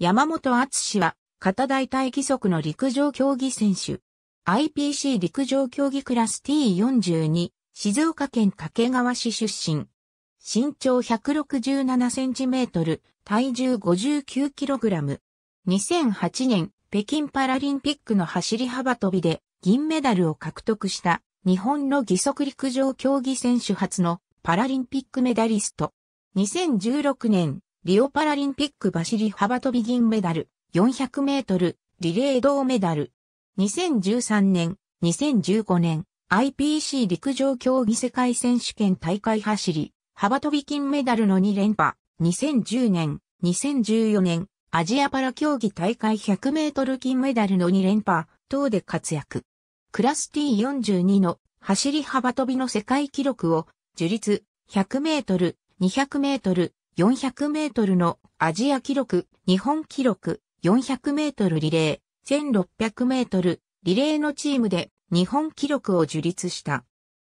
山本厚氏は、片大体規則の陸上競技選手。IPC 陸上競技クラス T42、静岡県掛川市出身。身長167センチメートル、体重59キログラム。2008年、北京パラリンピックの走り幅跳びで銀メダルを獲得した日本の義足陸上競技選手初のパラリンピックメダリスト。2016年、リオパラリンピック走り幅跳び銀メダル、400メートル、リレー銅メダル。2013年、2015年、IPC 陸上競技世界選手権大会走り、幅跳び金メダルの2連覇、2010年、2014年、アジアパラ競技大会100メートル金メダルの2連覇、等で活躍。クラス T42 の走り幅跳びの世界記録を、樹立100メートル、200メートル、400メートルのアジア記録、日本記録、400メートルリレー、1600メートルリレーのチームで日本記録を樹立した。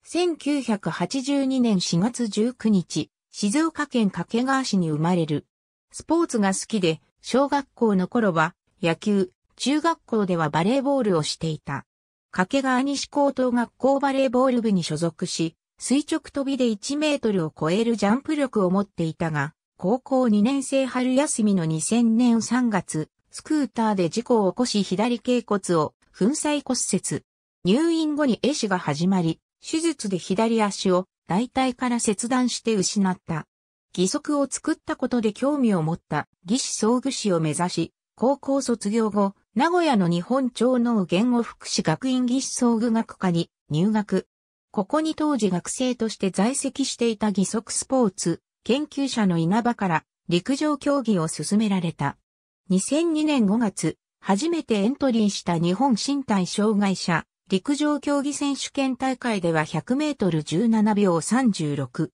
1982年4月19日、静岡県掛川市に生まれる。スポーツが好きで、小学校の頃は野球、中学校ではバレーボールをしていた。掛川西高等学校バレーボール部に所属し、垂直飛びで1メートルを超えるジャンプ力を持っていたが、高校2年生春休みの2000年3月、スクーターで事故を起こし左頸骨を粉砕骨折。入院後に絵師が始まり、手術で左足を大体から切断して失った。義足を作ったことで興味を持った義士総具士を目指し、高校卒業後、名古屋の日本長能言語福祉学院義士総具学科に入学。ここに当時学生として在籍していた義足スポーツ研究者の稲葉から陸上競技を進められた。2002年5月、初めてエントリーした日本身体障害者陸上競技選手権大会では100メートル17秒36。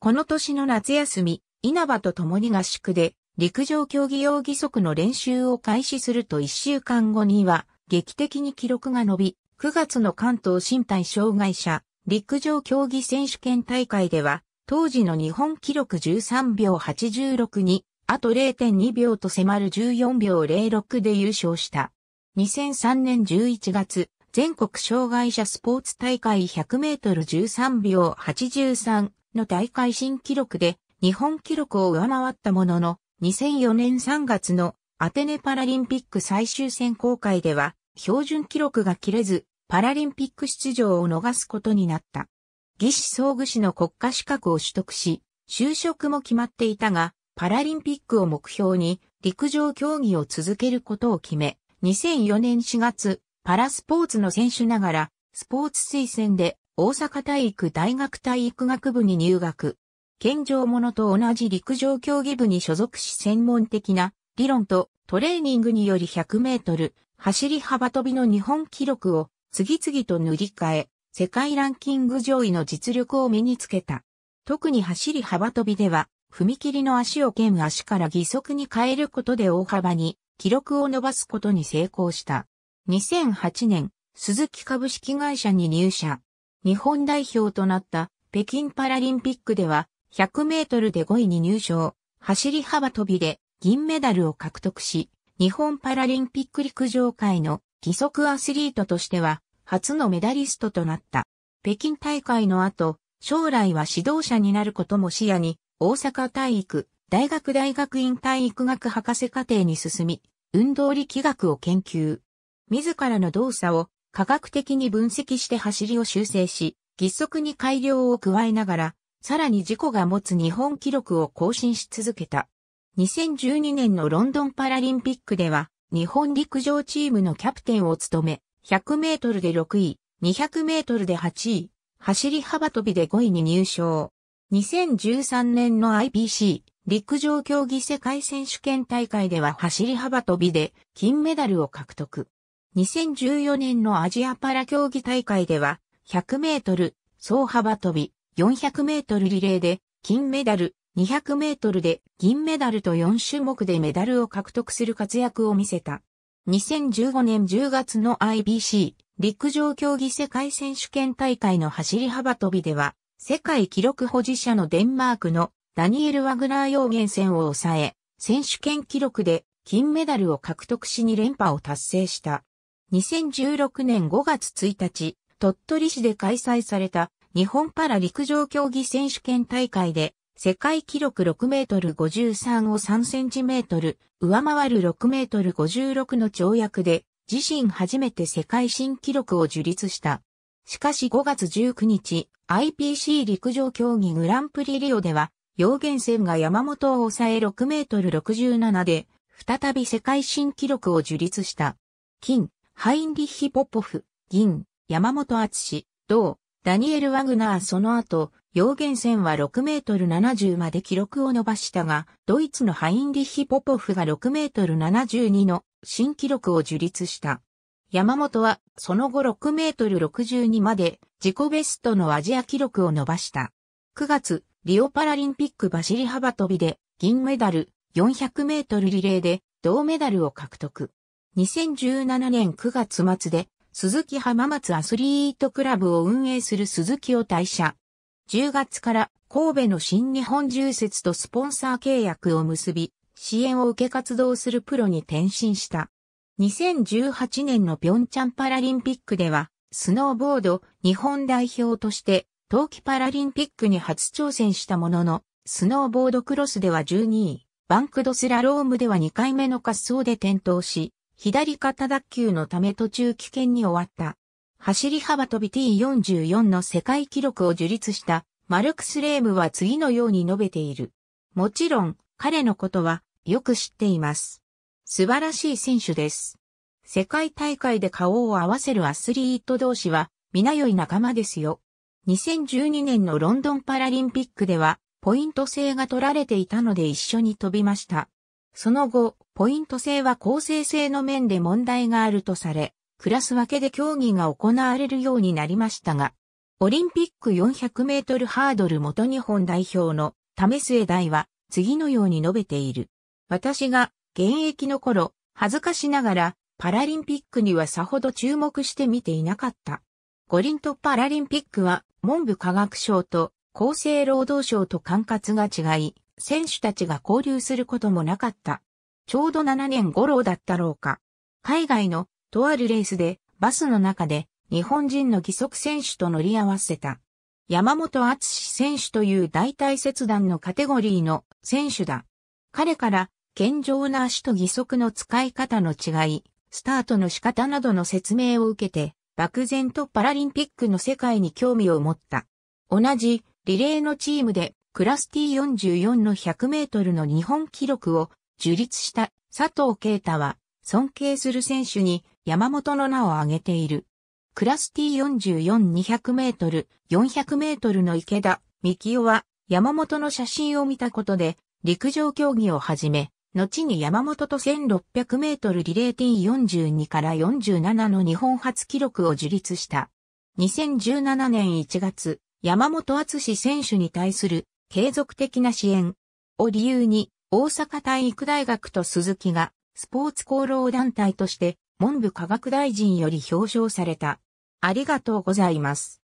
この年の夏休み、稲葉と共に合宿で陸上競技用義足の練習を開始すると1週間後には劇的に記録が伸び、9月の関東身体障害者陸上競技選手権大会では当時の日本記録13秒86に、あと0.2秒と迫る14秒06で優勝した。2003年11月、全国障害者スポーツ大会100メートル13秒83の大会新記録で日本記録を上回ったものの、2004年3月のアテネパラリンピック最終選考会では標準記録が切れず、パラリンピック出場を逃すことになった。義肢装具士の国家資格を取得し、就職も決まっていたが、パラリンピックを目標に陸上競技を続けることを決め、2004年4月、パラスポーツの選手ながら、スポーツ推薦で大阪体育大学体育学部に入学。健常者と同じ陸上競技部に所属し専門的な理論とトレーニングにより100メートル、走り幅跳びの日本記録を次々と塗り替え、世界ランキング上位の実力を身につけた。特に走り幅跳びでは、踏切の足を剣足から義足に変えることで大幅に記録を伸ばすことに成功した。2008年、鈴木株式会社に入社。日本代表となった北京パラリンピックでは100メートルで5位に入賞、走り幅跳びで銀メダルを獲得し、日本パラリンピック陸上界の義足アスリートとしては初のメダリストとなった。北京大会の後、将来は指導者になることも視野に、大阪体育、大学大学院体育学博士課程に進み、運動力学を研究。自らの動作を科学的に分析して走りを修正し、義足に改良を加えながら、さらに事故が持つ日本記録を更新し続けた。2012年のロンドンパラリンピックでは、日本陸上チームのキャプテンを務め、100メートルで6位、200メートルで8位、走り幅跳びで5位に入賞。2013年の IBC 陸上競技世界選手権大会では走り幅跳びで金メダルを獲得。2014年のアジアパラ競技大会では100メートル、総幅跳び、400メートルリレーで金メダル、200メートルで銀メダルと4種目でメダルを獲得する活躍を見せた。2015年10月の IBC 陸上競技世界選手権大会の走り幅跳びでは、世界記録保持者のデンマークのダニエル・ワグナー・ヨーゲンセンを抑え、選手権記録で金メダルを獲得しに連覇を達成した。2016年5月1日、鳥取市で開催された日本パラ陸上競技選手権大会で世界記録6メートル53を3センチメートル、上回る6メートル56の跳躍で、自身初めて世界新記録を樹立した。しかし5月19日、IPC 陸上競技グランプリリオでは、陽源線が山本を抑え6メートル67で、再び世界新記録を樹立した。金、ハインリッヒ・ポポフ、銀、山本厚志、銅、ダニエル・ワグナーその後、陽源線は6メートル70まで記録を伸ばしたが、ドイツのハインリヒ・ポポフが6メートル72の新記録を樹立した。山本はその後6メートル62まで自己ベストのアジア記録を伸ばした。9月、リオパラリンピック走り幅跳びで銀メダル400メートルリレーで銅メダルを獲得。2017年9月末で鈴木浜松アスリートクラブを運営する鈴木を退社。10月から神戸の新日本住設とスポンサー契約を結び、支援を受け活動するプロに転身した。2018年の平昌パラリンピックでは、スノーボード日本代表として冬季パラリンピックに初挑戦したものの、スノーボードクロスでは12位、バンクドスラロームでは2回目の滑走で転倒し、左肩脱臼のため途中危険に終わった。走り幅跳び T44 の世界記録を樹立したマルクス・レームは次のように述べている。もちろん彼のことはよく知っています。素晴らしい選手です。世界大会で顔を合わせるアスリート同士は皆良い仲間ですよ。2012年のロンドンパラリンピックではポイント制が取られていたので一緒に飛びました。その後、ポイント制は公正性の面で問題があるとされ、クラス分けで競技が行われるようになりましたが、オリンピック400メートルハードル元日本代表の為末大は次のように述べている。私が現役の頃、恥ずかしながらパラリンピックにはさほど注目して見ていなかった。五輪とパラリンピックは文部科学省と厚生労働省と管轄が違い、選手たちが交流することもなかった。ちょうど7年頃だったろうか。海外のとあるレースで、バスの中で、日本人の義足選手と乗り合わせた。山本厚選手という代替切断のカテゴリーの選手だ。彼から、健常な足と義足の使い方の違い、スタートの仕方などの説明を受けて、漠然とパラリンピックの世界に興味を持った。同じリレーのチームでクラス T44 の100メートルの日本記録を樹立した佐藤啓太は尊敬する選手に山本の名を挙げている。クラス T44200 メートル、400メートルの池田、三清は山本の写真を見たことで、陸上競技をはじめ、後に山本と1600メートルリレー T42 から47の日本初記録を樹立した。2017年1月、山本厚選手に対する継続的な支援を理由に大阪体育大学と鈴木がスポーツ功労団体として文部科学大臣より表彰された。ありがとうございます。